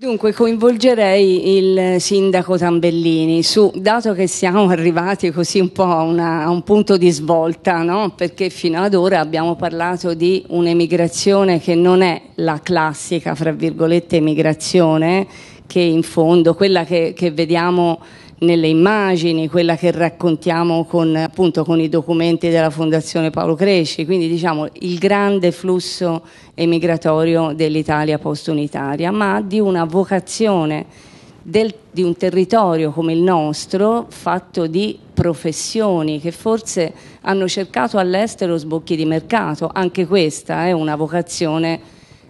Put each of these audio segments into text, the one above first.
Dunque coinvolgerei il sindaco Tambellini su, dato che siamo arrivati così un po' a, una, a un punto di svolta, no? perché fino ad ora abbiamo parlato di un'emigrazione che non è la classica, fra virgolette, emigrazione, che in fondo quella che, che vediamo nelle immagini, quella che raccontiamo con, appunto, con i documenti della Fondazione Paolo Cresci, quindi diciamo il grande flusso emigratorio dell'Italia post-unitaria, ma di una vocazione del, di un territorio come il nostro fatto di professioni che forse hanno cercato all'estero sbocchi di mercato. Anche questa è una vocazione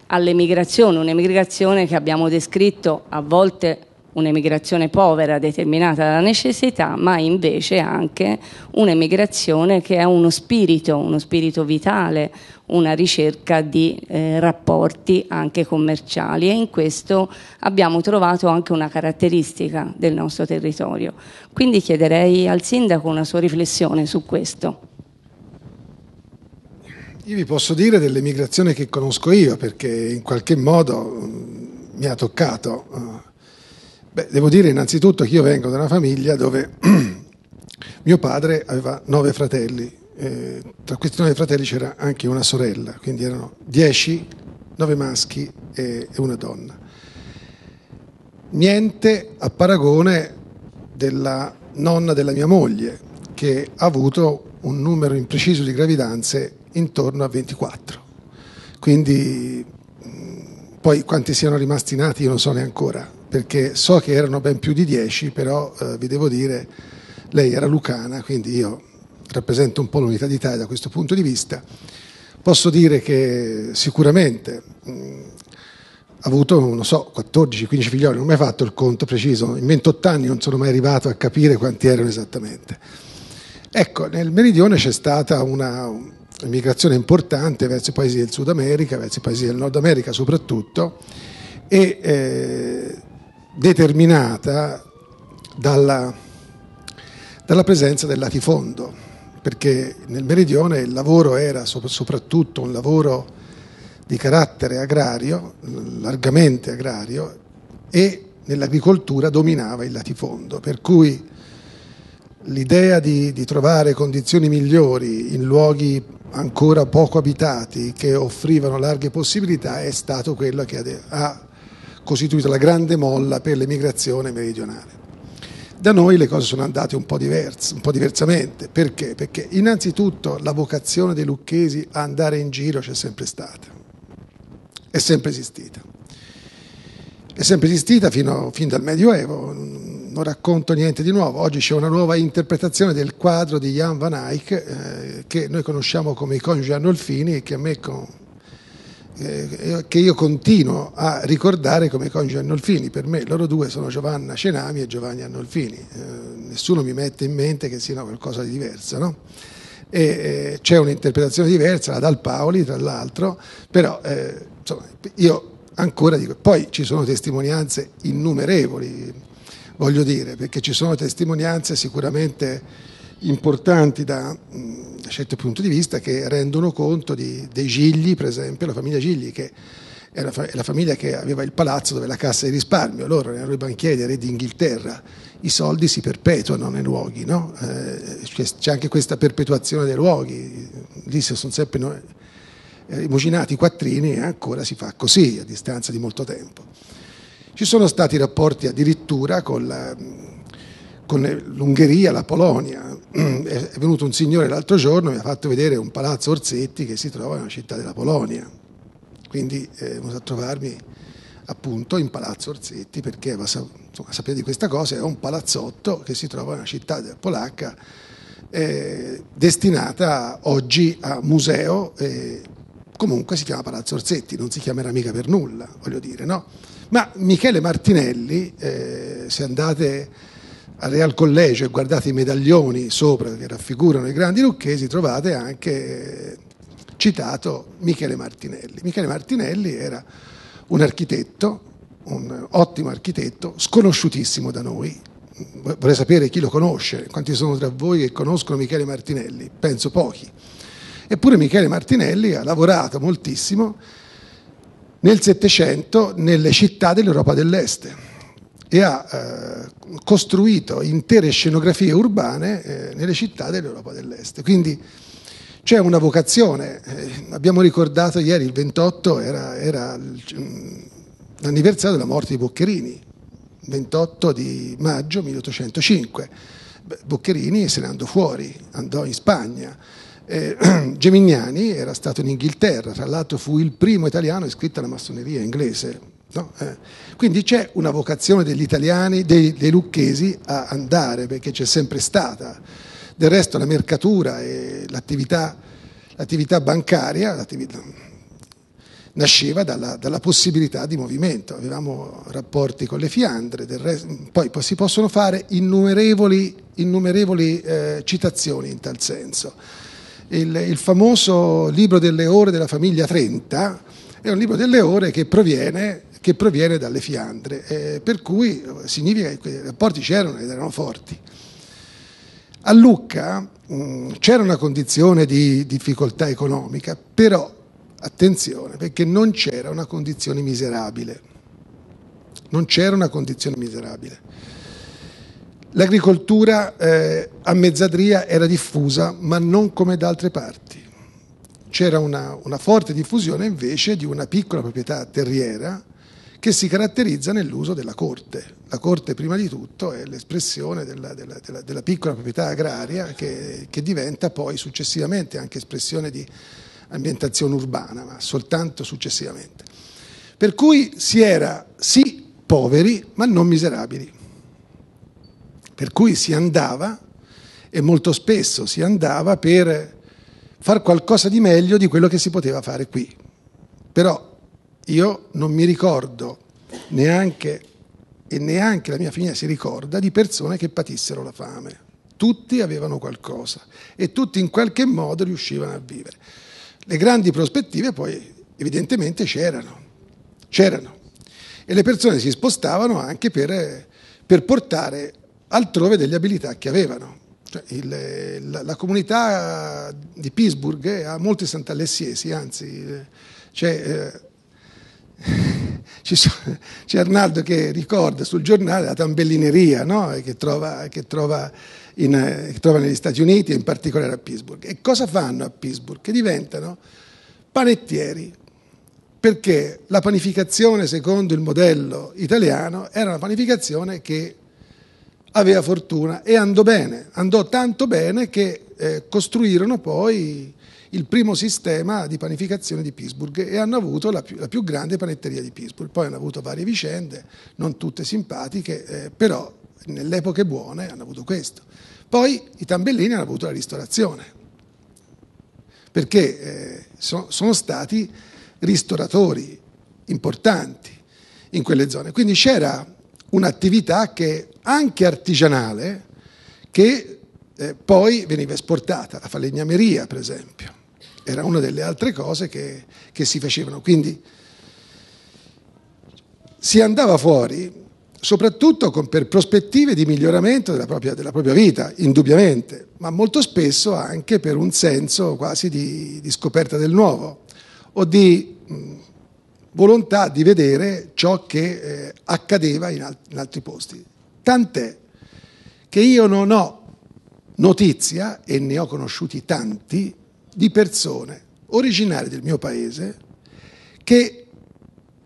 all'emigrazione, un'emigrazione che abbiamo descritto a volte un'emigrazione povera determinata dalla necessità, ma invece anche un'emigrazione che è uno spirito, uno spirito vitale, una ricerca di eh, rapporti anche commerciali e in questo abbiamo trovato anche una caratteristica del nostro territorio. Quindi chiederei al sindaco una sua riflessione su questo. Io vi posso dire dell'emigrazione che conosco io perché in qualche modo mh, mm, mi ha toccato eh, Beh, devo dire innanzitutto che io vengo da una famiglia dove mio padre aveva nove fratelli, eh, tra questi nove fratelli c'era anche una sorella, quindi erano dieci, nove maschi e, e una donna. Niente a paragone della nonna della mia moglie, che ha avuto un numero impreciso di gravidanze intorno a 24. Quindi poi quanti siano rimasti nati io non so neanche ancora, perché so che erano ben più di dieci, però eh, vi devo dire, lei era lucana, quindi io rappresento un po' l'unità d'Italia da questo punto di vista. Posso dire che sicuramente mh, mm, ha avuto, non so, 14-15 figlioli, non ho mai fatto il conto preciso, in 28 anni non sono mai arrivato a capire quanti erano esattamente. Ecco, nel meridione c'è stata una migrazione importante verso i paesi del Sud America, verso i paesi del Nord America soprattutto, e eh, determinata dalla, dalla presenza del latifondo, perché nel meridione il lavoro era soprattutto un lavoro di carattere agrario, largamente agrario, e nell'agricoltura dominava il latifondo, per cui l'idea di, di, trovare condizioni migliori in luoghi ancora poco abitati che offrivano larghe possibilità è stato quello che ha costituito la grande molla per l'emigrazione meridionale. Da noi le cose sono andate un po, diverse, un po' diversamente, perché? Perché innanzitutto la vocazione dei lucchesi a andare in giro c'è sempre stata, è sempre esistita. È sempre esistita fino, fin dal Medioevo, non racconto niente di nuovo. Oggi c'è una nuova interpretazione del quadro di Jan van Eyck eh, che noi conosciamo come i coniugi Arnolfini e che a me con, eh, eh, che io continuo a ricordare come coniugi Annolfini. Per me loro due sono Giovanna Cenami e Giovanni Annolfini. Eh, nessuno mi mette in mente che siano qualcosa di diverso, no? E, eh, c'è un'interpretazione diversa, la Dal Paoli tra l'altro, però eh, insomma, io ancora dico, poi ci sono testimonianze innumerevoli, voglio dire, perché ci sono testimonianze sicuramente importanti da... Mh, mm, da certo punto di vista che rendono conto di, dei Gigli, per esempio, la famiglia Gigli che era la famiglia che aveva il palazzo dove la cassa di risparmio, loro erano i banchieri i re d'Inghilterra, i soldi si perpetuano nei luoghi, no? eh, c'è anche questa perpetuazione dei luoghi, lì si sono sempre no, eh, i quattrini e ancora si fa così a distanza di molto tempo. Ci sono stati rapporti addirittura con la con l'Ungheria, la Polonia. È venuto un signore l'altro giorno e mi ha fatto vedere un palazzo Orzetti che si trova in una città della Polonia. Quindi eh, sono a trovarmi appunto in Palazzo Orzetti perché insomma, sapere di questa cosa, è un palazzotto che si trova in una città polacca eh, destinata oggi a museo, eh, comunque si chiama Palazzo Orzetti, non si chiamerà mica per nulla, voglio dire, no? Ma Michele Martinelli, eh, se andate al Real Collegio e guardate i medaglioni sopra che raffigurano i grandi lucchesi, trovate anche eh, citato Michele Martinelli. Michele Martinelli era un architetto, un ottimo architetto, sconosciutissimo da noi. Vorrei sapere chi lo conosce, quanti sono tra voi che conoscono Michele Martinelli? Penso pochi. Eppure Michele Martinelli ha lavorato moltissimo nel Settecento nelle città dell'Europa dell'Est e ha eh, costruito intere scenografie urbane eh, nelle città dell'Europa dell'Est. Quindi c'è una vocazione, eh, abbiamo ricordato ieri il 28 era, era mm, l'anniversario della morte di Boccherini, 28 di maggio 1805. Boccherini se ne andò fuori, andò in Spagna. Eh, Gemignani era stato in Inghilterra, tra l'altro fu il primo italiano iscritto alla massoneria inglese, questo. Eh. Quindi c'è una vocazione degli italiani, dei, dei, lucchesi a andare, perché c'è sempre stata. Del resto la mercatura e l'attività, l'attività bancaria l'attività, nasceva dalla, dalla, possibilità di movimento. Avevamo rapporti con le Fiandre, resto, poi, poi, si possono fare innumerevoli, innumerevoli eh, citazioni in tal senso. Il, il, famoso libro delle ore della famiglia Trenta è un libro delle ore che proviene che proviene dalle Fiandre, eh, per cui significa che i rapporti c'erano ed erano forti. A Lucca mh, mm, c'era una condizione di difficoltà economica, però attenzione perché non c'era una condizione miserabile. Non c'era una condizione miserabile. L'agricoltura eh, a Mezzadria era diffusa, ma non come da altre parti. C'era una, una forte diffusione invece di una piccola proprietà terriera che si caratterizza nell'uso della corte. La corte prima di tutto è l'espressione della, della, della, della piccola proprietà agraria che, che, diventa poi successivamente anche espressione di ambientazione urbana, ma soltanto successivamente. Per cui si era sì poveri, ma non miserabili. Per cui si andava, e molto spesso si andava per far qualcosa di meglio di quello che si poteva fare qui. Però io non mi ricordo neanche, e neanche la mia famiglia si ricorda, di persone che patissero la fame. Tutti avevano qualcosa e tutti in qualche modo riuscivano a vivere. Le grandi prospettive poi evidentemente c'erano, c'erano. E le persone si spostavano anche per, per portare altrove delle abilità che avevano. Cioè il, la, la, comunità di Pittsburgh ha molti sant'alessiesi, anzi eh, c'è cioè, c'è Arnaldo che ricorda sul giornale la tambellineria no? che, trova, che, trova in, eh, che, trova, negli Stati Uniti e in particolare a Pittsburgh. E cosa fanno a Pittsburgh? Che diventano panettieri, perché la panificazione secondo il modello italiano era una panificazione che aveva fortuna e andò bene, andò tanto bene che eh, costruirono poi il primo sistema di panificazione di Pittsburgh e hanno avuto la più, la più grande panetteria di Pittsburgh. Poi hanno avuto varie vicende, non tutte simpatiche, eh, però nelle epoche buone hanno avuto questo. Poi i tambellini hanno avuto la ristorazione, perché eh, so, sono stati ristoratori importanti in quelle zone. Quindi c'era un'attività che anche artigianale che eh, poi veniva esportata, la falegnameria per esempio era una delle altre cose che, che si facevano. Quindi si andava fuori soprattutto con, per prospettive di miglioramento della propria, della propria, vita, indubbiamente, ma molto spesso anche per un senso quasi di, di scoperta del nuovo o di mh, volontà di vedere ciò che eh, accadeva in, alt- in altri posti. Tant'è che io non ho notizia, e ne ho conosciuti tanti, di persone originarie del mio paese che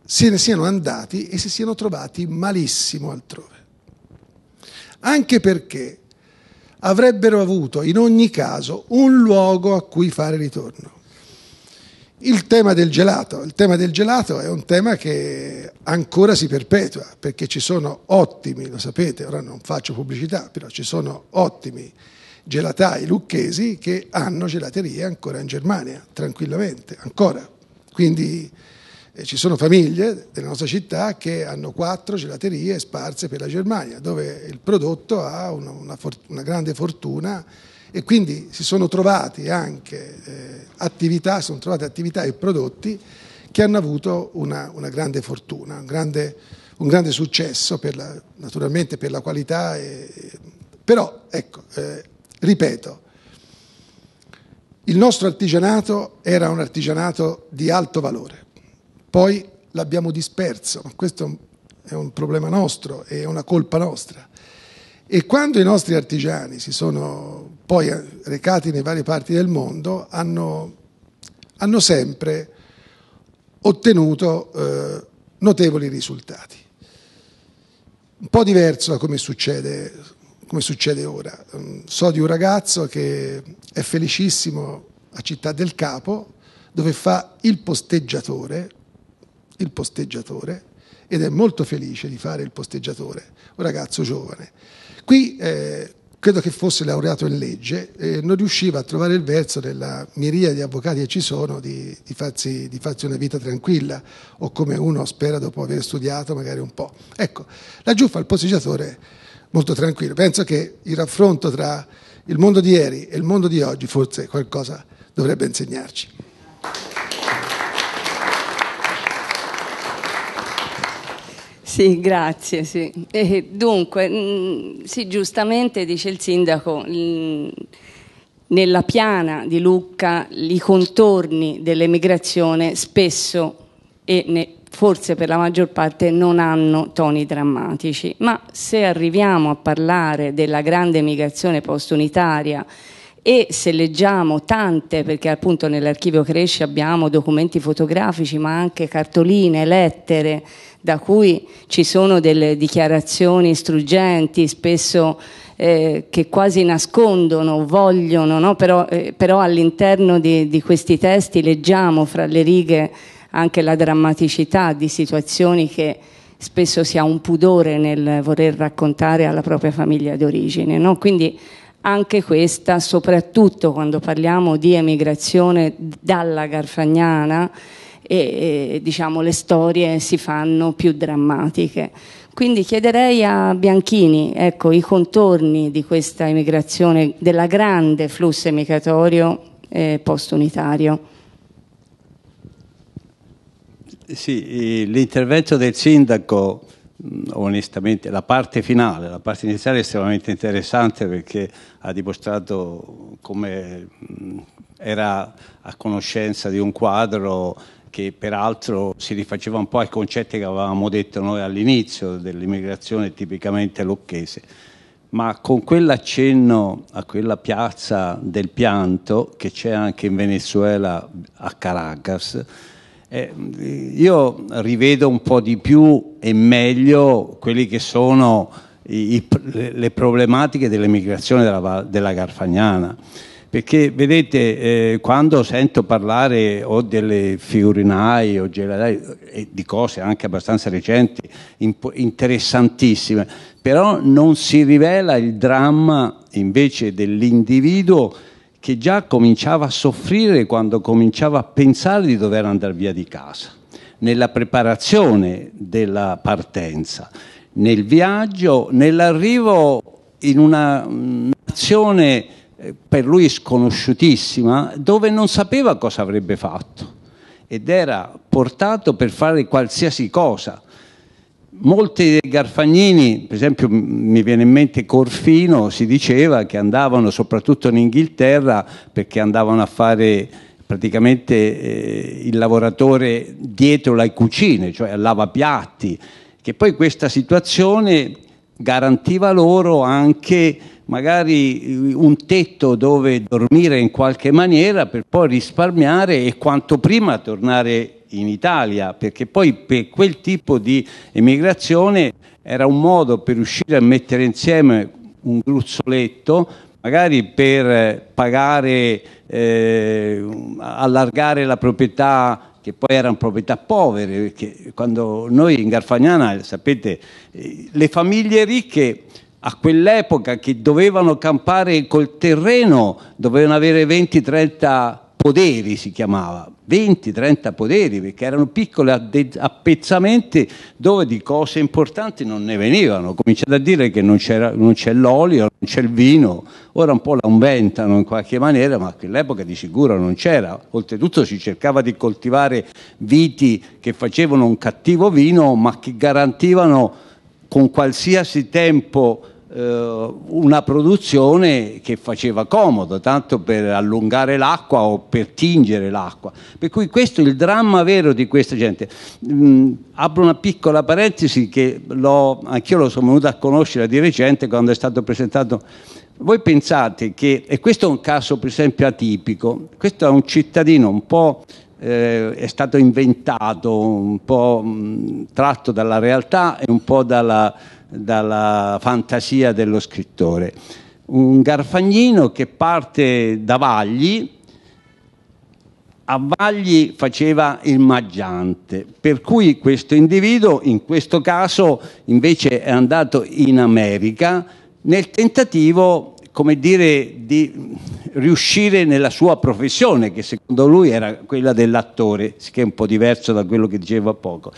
se ne siano andati e si siano trovati malissimo altrove. Anche perché avrebbero avuto in ogni caso un luogo a cui fare ritorno. Il tema del gelato, il tema del gelato è un tema che ancora si perpetua perché ci sono ottimi, lo sapete, ora non faccio pubblicità, però ci sono ottimi gelatai lucchesi che hanno gelaterie ancora in Germania, tranquillamente, ancora. Quindi eh, ci sono famiglie della nostra città che hanno quattro gelaterie sparse per la Germania, dove il prodotto ha una, una, una grande fortuna e quindi si sono trovati anche eh, attività, sono trovate attività e prodotti che hanno avuto una, una grande fortuna, un grande, un grande successo per la, naturalmente per la qualità, e, però ecco, eh, Ripeto, il nostro artigianato era un artigianato di alto valore, poi l'abbiamo disperso, questo è un problema nostro, è una colpa nostra. E quando i nostri artigiani si sono poi recati in varie parti del mondo, hanno, hanno sempre ottenuto eh, notevoli risultati. Un po' diverso da come succede come succede ora. Mm, so di un ragazzo che è felicissimo a Città del Capo dove fa il posteggiatore, il posteggiatore ed è molto felice di fare il posteggiatore, un ragazzo giovane. Qui eh, credo che fosse laureato in legge, eh, non riusciva a trovare il verso nella miriade di avvocati che ci sono di, di, farsi, di, farsi, una vita tranquilla o come uno spera dopo aver studiato magari un po'. Ecco, laggiù fa il posteggiatore molto tranquillo. Penso che il raffronto tra il mondo di ieri e il mondo di oggi forse qualcosa dovrebbe insegnarci. Sì, grazie. Sì. E eh, dunque, mm, sì, giustamente dice il sindaco, mm, nella piana di Lucca i contorni dell'emigrazione spesso e ne, forse per la maggior parte non hanno toni drammatici, ma se arriviamo a parlare della grande migrazione post-unitaria e se leggiamo tante, perché appunto nell'archivio Cresce abbiamo documenti fotografici, ma anche cartoline, lettere, da cui ci sono delle dichiarazioni struggenti, spesso eh, che quasi nascondono, vogliono, no? però, eh, però all'interno di, di questi testi leggiamo fra le righe anche la drammaticità di situazioni che spesso si ha un pudore nel voler raccontare alla propria famiglia d'origine. No? Quindi anche questa, soprattutto quando parliamo di emigrazione dalla Garfagnana, e, e diciamo, le storie si fanno più drammatiche. Quindi chiederei a Bianchini ecco, i contorni di questa emigrazione, della grande flusso emigratorio eh, post-unitario. Sì, l'intervento del sindaco, onestamente, la parte finale, la parte iniziale è estremamente interessante perché ha dimostrato come era a conoscenza di un quadro che peraltro si rifaceva un po' ai concetti che avevamo detto noi all'inizio dell'immigrazione tipicamente lucchese ma con quell'accenno a quella piazza del pianto che c'è anche in Venezuela a Caracas, eh, io rivedo un po' di più e meglio quelli che sono i, i, le problematiche dell'emigrazione della, della Garfagnana perché vedete eh, quando sento parlare o delle figurinai o geladai eh, e di cose anche abbastanza recenti interessantissime però non si rivela il dramma invece dell'individuo che già cominciava a soffrire quando cominciava a pensare di dover andare via di casa, nella preparazione della partenza, nel viaggio, nell'arrivo in una mm, nazione eh, per lui sconosciutissima, dove non sapeva cosa avrebbe fatto ed era portato per fare qualsiasi cosa Molti dei garfagnini, per esempio mi viene in mente Corfino, si diceva che andavano soprattutto in Inghilterra perché andavano a fare praticamente eh, il lavoratore dietro le cucine, cioè a lavapiatti, che poi questa situazione garantiva loro anche magari un tetto dove dormire in qualche maniera per poi risparmiare e quanto prima tornare in Italia, perché poi per quel tipo di emigrazione era un modo per riuscire a mettere insieme un gruzzoletto, magari per eh, pagare, eh, allargare la proprietà che poi erano proprietà povere, perché quando noi in Garfagnana, sapete, eh, le famiglie ricche a quell'epoca che dovevano campare col terreno, dovevano avere 20-30 poderi si chiamava, 20-30 poderi, perché erano piccoli appezzamenti dove di cose importanti non ne venivano. Cominciate a dire che non, non c'è l'olio, non c'è il vino, ora un po' la inventano in qualche maniera, ma all'epoca di sicuro non c'era. Oltretutto si cercava di coltivare viti che facevano un cattivo vino, ma che garantivano con qualsiasi tempo eh, una produzione che faceva comodo, tanto per allungare l'acqua o per tingere l'acqua. Per cui questo è il dramma vero di questa gente. Mm, apro una piccola parentesi che anch'io lo sono venuto a conoscere di recente quando è stato presentato. Voi pensate che, e questo è un caso per esempio atipico, questo è un cittadino un po' Eh, è stato inventato, un po' mh, mm, tratto dalla realtà e un po' dalla, dalla fantasia dello scrittore. Un Garfagnino che parte da Vagli, a Vagli faceva il maggiante, per cui questo individuo in questo caso invece è andato in America nel tentativo, come dire, di riuscire nella sua professione, che secondo lui era quella dell'attore, che è un po' diverso da quello che diceva poco.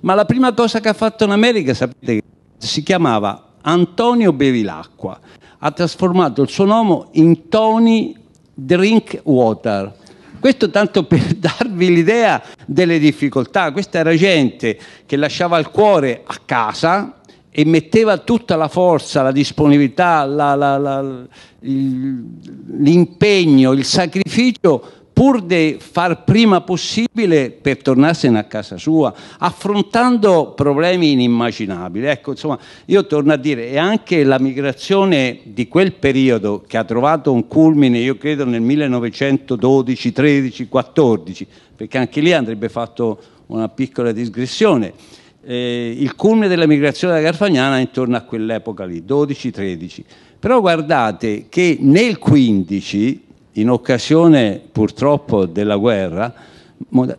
Ma la prima cosa che ha fatto in America, sapete che si chiamava Antonio Bevilacqua, ha trasformato il suo nome in Tony Drink Water. Questo tanto per darvi l'idea delle difficoltà, questa era gente che lasciava il cuore a casa e metteva tutta la forza, la disponibilità, la, la, la, l'impegno, il sacrificio pur di far prima possibile per tornarsene a casa sua, affrontando problemi inimmaginabili. Ecco, insomma, io torno a dire, è anche la migrazione di quel periodo che ha trovato un culmine, io credo, nel 1912, 13, 14, perché anche lì andrebbe fatto una piccola digressione. Eh, il culmine della migrazione da Garfagnana è intorno a quell'epoca lì, 12-13. Però guardate che nel 15 in occasione purtroppo della guerra,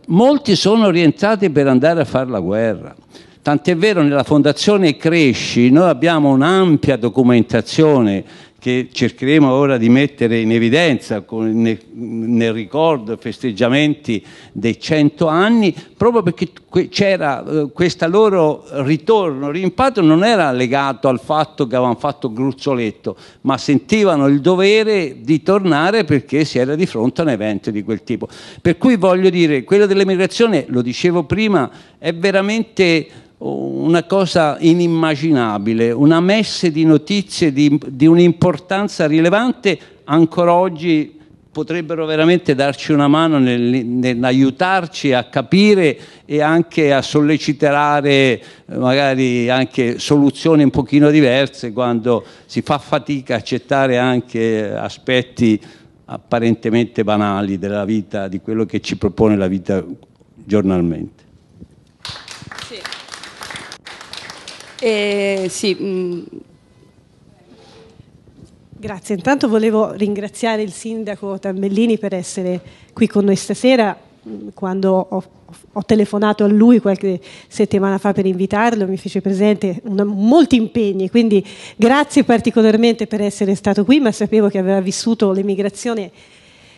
molti sono orientati per andare a fare la guerra. Tant'è vero nella Fondazione Cresci noi abbiamo un'ampia documentazione che cercheremo ora di mettere in evidenza con, nel, nel ricordo e festeggiamenti dei cento anni, proprio perché c'era eh, questo loro ritorno, rimpatrio, non era legato al fatto che avevano fatto gruzzoletto, ma sentivano il dovere di tornare perché si era di fronte a un evento di quel tipo. Per cui voglio dire, quello dell'emigrazione, lo dicevo prima, è veramente una cosa inimmaginabile, una messe di notizie di, di un'importanza rilevante ancora oggi potrebbero veramente darci una mano nell'aiutarci nel a capire e anche a sollecitare eh, magari anche soluzioni un pochino diverse quando si fa fatica a accettare anche aspetti apparentemente banali della vita, di quello che ci propone la vita giornalmente. Eh, sì, mm. Grazie, intanto volevo ringraziare il sindaco Tambellini per essere qui con noi stasera. Mm, quando ho, ho telefonato a lui qualche settimana fa per invitarlo, mi fece presente una, molti impegni, quindi grazie particolarmente per essere stato qui, ma sapevo che aveva vissuto l'emigrazione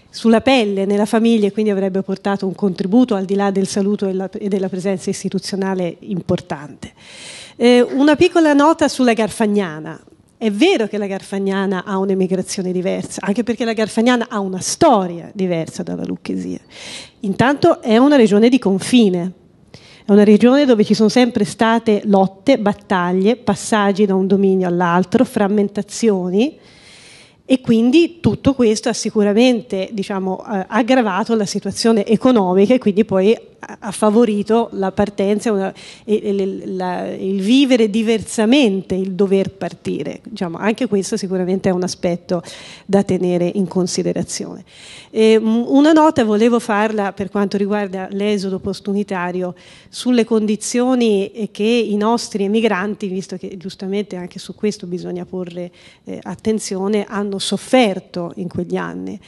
sulla pelle, nella famiglia e quindi avrebbe portato un contributo al di là del saluto e della presenza istituzionale importante. Eh, una piccola nota sulla Garfagnana. È vero che la Garfagnana ha un'emigrazione diversa, anche perché la Garfagnana ha una storia diversa dalla Lucchesia. Intanto è una regione di confine, è una regione dove ci sono sempre state lotte, battaglie, passaggi da un dominio all'altro, frammentazioni e quindi tutto questo ha sicuramente diciamo, eh, aggravato la situazione economica e quindi poi ha favorito la partenza e il vivere diversamente il dover partire. Diciamo, anche questo sicuramente è un aspetto da tenere in considerazione. E mm, una nota volevo farla per quanto riguarda l'esodo postunitario sulle condizioni che i nostri emigranti, visto che giustamente anche su questo bisogna porre eh, attenzione, hanno sofferto in quegli anni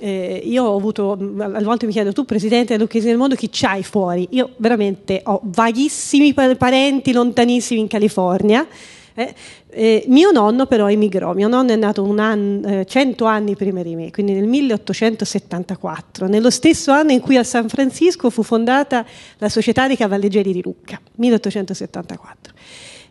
eh, io ho avuto, mm, alle volte mi chiedo, tu presidente della dell'Occhesi del Mondo, chi c'hai fuori? Io veramente ho vaghissimi parenti lontanissimi in California. Eh, eh, mio nonno però emigrò, mio nonno è nato anno, eh, 100 anni prima di me, quindi nel 1874, nello stesso anno in cui a San Francisco fu fondata la Società dei Cavalleggeri di Lucca, 1874.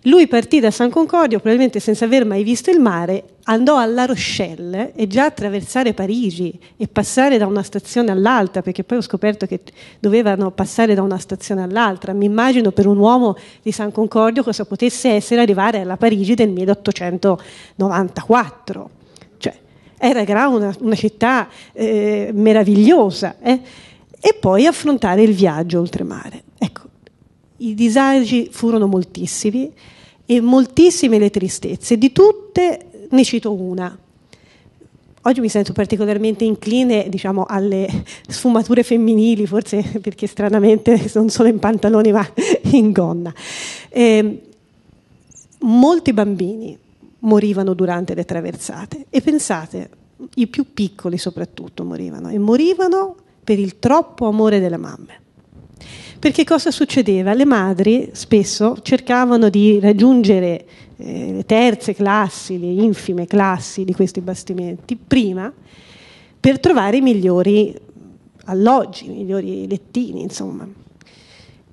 Lui partì da San Concordio, probabilmente senza aver mai visto il mare, andò alla Rochelle e già attraversare Parigi e passare da una stazione all'altra, perché poi ho scoperto che dovevano passare da una stazione all'altra. Mi immagino per un uomo di San Concordio cosa potesse essere arrivare alla Parigi del 1894. Cioè, era una, una città eh, meravigliosa. Eh? E poi affrontare il viaggio oltremare. Ecco, i disagi furono moltissimi e moltissime le tristezze. Di tutte ne cito una. Oggi mi sento particolarmente incline diciamo, alle sfumature femminili, forse perché stranamente non sono in pantaloni ma in gonna. Eh, molti bambini morivano durante le traversate e pensate, i più piccoli soprattutto morivano e morivano per il troppo amore delle mamme. Perché cosa succedeva? Le madri spesso cercavano di raggiungere eh, le terze classi, le infime classi di questi bastimenti, prima per trovare i migliori alloggi, i migliori lettini, insomma.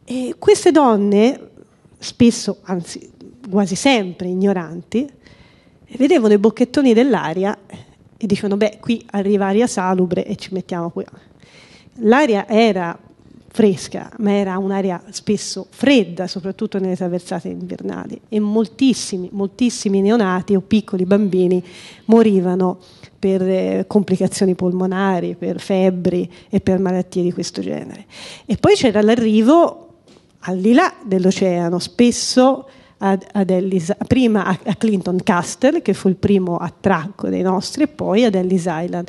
E queste donne, spesso, anzi quasi sempre ignoranti, vedevano i bocchettoni dell'aria e dicevano, beh, qui arriva aria salubre e ci mettiamo qui. L'aria era fresca, ma era un'area spesso fredda, soprattutto nelle traversate invernali e moltissimi, moltissimi neonati o piccoli bambini morivano per eh, complicazioni polmonari, per febbri e per malattie di questo genere. E poi c'era l'arrivo al di là dell'oceano, spesso ad, ad Ellis, prima a, a Clinton Castle, che fu il primo attracco dei nostri, e poi ad Ellis Island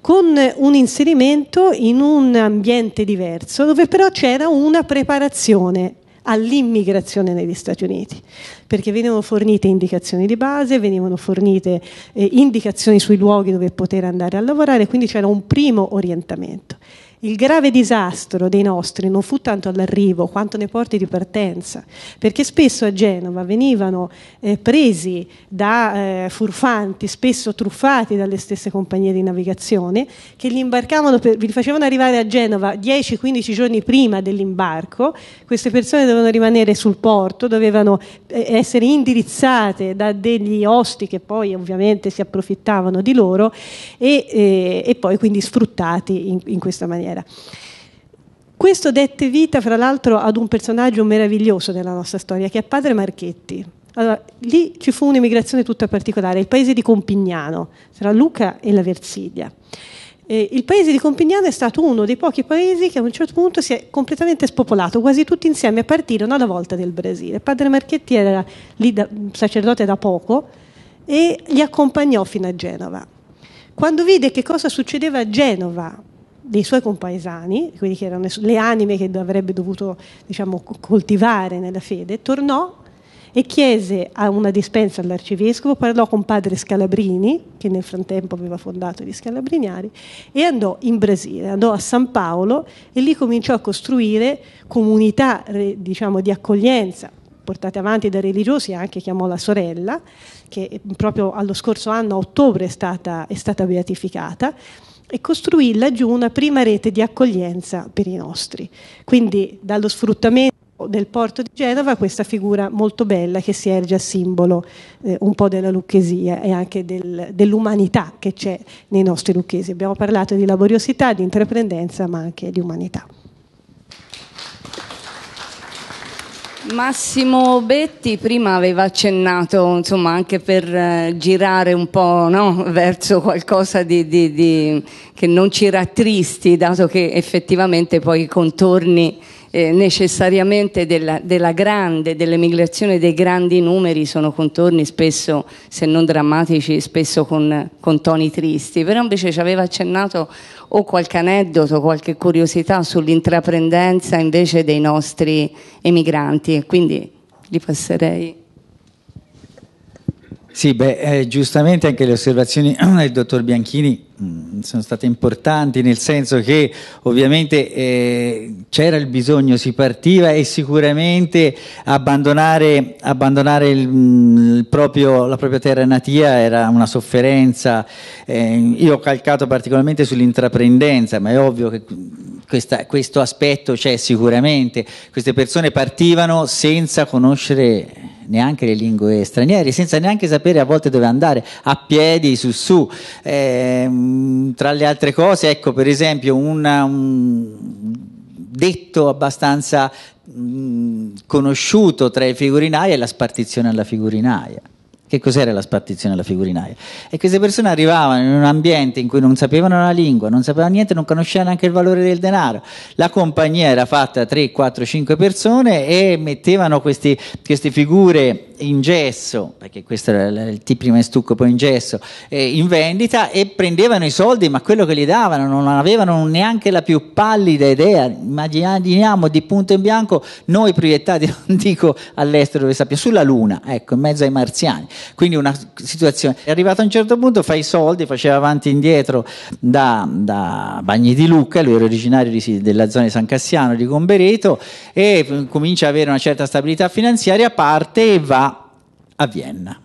con un inserimento in un ambiente diverso, dove però c'era una preparazione all'immigrazione negli Stati Uniti, perché venivano fornite indicazioni di base, venivano fornite eh, indicazioni sui luoghi dove poter andare a lavorare, quindi c'era un primo orientamento. Il grave disastro dei nostri non fu tanto all'arrivo quanto nei porti di partenza, perché spesso a Genova venivano eh, presi da eh, furfanti, spesso truffati dalle stesse compagnie di navigazione, che li imbarcavano, per, li facevano arrivare a Genova 10-15 giorni prima dell'imbarco, queste persone dovevano rimanere sul porto, dovevano eh, essere indirizzate da degli osti che poi ovviamente si approfittavano di loro e, eh, e poi quindi sfruttati in, in questa maniera era. Questo dette vita, fra l'altro, ad un personaggio meraviglioso della nostra storia, che è padre Marchetti. Allora, lì ci fu un'emigrazione tutta particolare, il paese di Compignano, tra Luca e la Versilia. Eh, il paese di Compignano è stato uno dei pochi paesi che a un certo punto si è completamente spopolato, quasi tutti insieme a partire alla volta del Brasile. Padre Marchetti era lì da, sacerdote da poco e li accompagnò fino a Genova. Quando vide che cosa succedeva a Genova dei suoi compaesani, quelli che erano le anime che avrebbe dovuto diciamo, coltivare nella fede, tornò e chiese a una dispensa all'arcivescovo, parlò con padre Scalabrini, che nel frattempo aveva fondato gli Scalabriniari, e andò in Brasile, andò a San Paolo e lì cominciò a costruire comunità diciamo, di accoglienza portate avanti da religiosi, anche chiamò la sorella, che eh, proprio allo scorso anno, a ottobre, è stata, è stata beatificata e costruì laggiù una prima rete di accoglienza per i nostri. Quindi dallo sfruttamento del porto di Genova questa figura molto bella che si erge a simbolo eh, un po' della lucchesia e anche del, dell'umanità che c'è nei nostri lucchesi. Abbiamo parlato di laboriosità, di intraprendenza, ma anche di umanità. Massimo Betti prima aveva accennato insomma, anche per eh, girare un po' no? verso qualcosa di, di, di... che non ci rattristi, dato che effettivamente poi i contorni eh, necessariamente della, della grande, dell'emigrazione dei grandi numeri sono contorni spesso, se non drammatici, spesso con, con toni tristi, però invece ci aveva accennato o qualche aneddoto, qualche curiosità sull'intraprendenza invece dei nostri emigranti e quindi li passerei. Sì, beh, eh, giustamente anche le osservazioni del dottor Bianchini mh, mm, sono state importanti, nel senso che ovviamente eh, c'era il bisogno, si partiva e sicuramente abbandonare, abbandonare il, mm, il proprio, la propria terra natia era una sofferenza. Eh, io ho calcato particolarmente sull'intraprendenza, ma è ovvio che questa, questo aspetto c'è sicuramente. Queste persone partivano senza conoscere neanche le lingue straniere, senza neanche sapere a volte dove andare, a piedi, su su. Eh, tra le altre cose, ecco per esempio una, un detto abbastanza mh, mm, conosciuto tra i figurinai è la spartizione alla figurinaia che cos'era la spartizione della figurinaia. E queste persone arrivavano in un ambiente in cui non sapevano la lingua, non sapevano niente, non conoscevano neanche il valore del denaro. La compagnia era fatta da 3, 4, 5 persone e mettevano questi, queste figure in gesso, perché questo era il T prima in stucco, poi in gesso, eh, in vendita e prendevano i soldi, ma quello che gli davano non avevano neanche la più pallida idea. Immaginiamo di punto in bianco noi proiettati, non dico all'estero dove sappiamo, sulla Luna, ecco, in mezzo ai marziani. Quindi una situazione... È arrivato a un certo punto, fa i soldi, faceva avanti e indietro da, da Bagni di Lucca, lui era originario di, della zona di San Cassiano, di Gombereto, e comincia ad avere una certa stabilità finanziaria, parte e va a Vienna.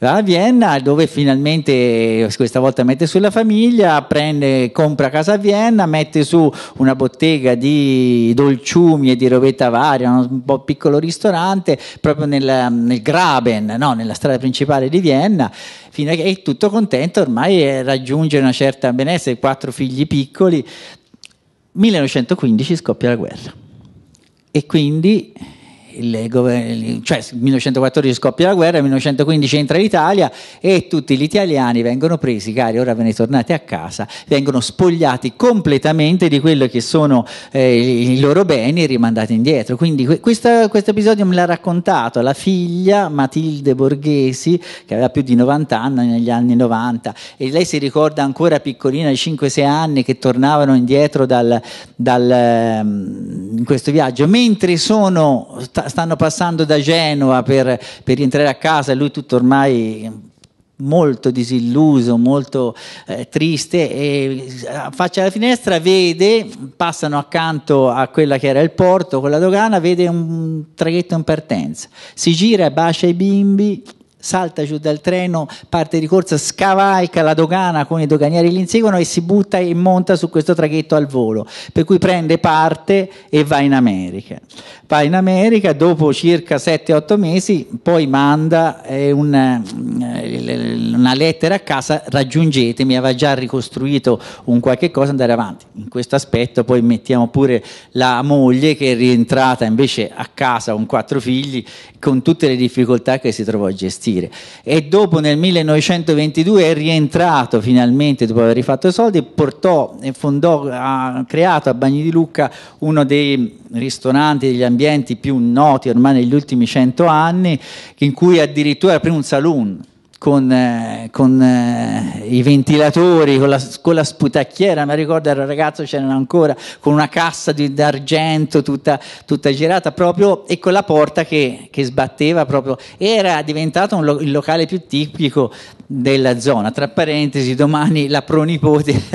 Va a Vienna dove finalmente questa volta mette sulla famiglia, prende, compra casa a Vienna, mette su una bottega di dolciumi e di robetta varia, un po' piccolo ristorante proprio nel, nel Graben, no? nella strada principale di Vienna, fino a che è tutto contento ormai raggiunge una certa benessere, quattro figli piccoli. 1915 scoppia la guerra e quindi il, gover- cioè, 1914 scoppia la guerra, 1915 entra l'Italia e tutti gli italiani vengono presi, cari, ora ve ne tornate a casa, vengono spogliati completamente di quello che sono eh, i loro beni e rimandati indietro. Quindi que- questo episodio me l'ha raccontato la figlia Matilde Borghesi, che aveva più di 90 anni negli anni 90, e lei si ricorda ancora piccolina, di 5-6 anni, che tornavano indietro dal, dal, ehm, in questo viaggio, mentre sono... T- stanno passando da Genova per, per rientrare a casa e lui tutto ormai molto disilluso, molto eh, triste e eh, faccia alla finestra vede, passano accanto a quella che era il porto con la dogana, vede un traghetto in partenza, si gira, bacia i bimbi salta giù dal treno, parte di corsa, scavalca la dogana con i doganieri che inseguono e si butta e monta su questo traghetto al volo, per cui prende parte e va in America. Va in America, dopo circa 7-8 mesi, poi manda eh, una, eh, una lettera a casa, raggiungetemi, aveva già ricostruito un qualche cosa, andare avanti. In questo aspetto poi mettiamo pure la moglie che è rientrata invece a casa con quattro figli, con tutte le difficoltà che si trovò a gestire partire. E dopo nel 1922 è rientrato finalmente dopo aver rifatto i soldi, portò e fondò, ha creato a Bagni di Lucca uno dei ristoranti, degli ambienti più noti ormai negli ultimi cento anni, in cui addirittura aprì un saloon con, eh, con eh, i ventilatori, con la, con la, sputacchiera, mi ricordo era ragazzo c'erano ancora, con una cassa di, d'argento tutta, tutta, girata proprio e con la porta che, che sbatteva proprio, era diventato lo, il locale più tipico della zona. Tra parentesi, domani la pronipote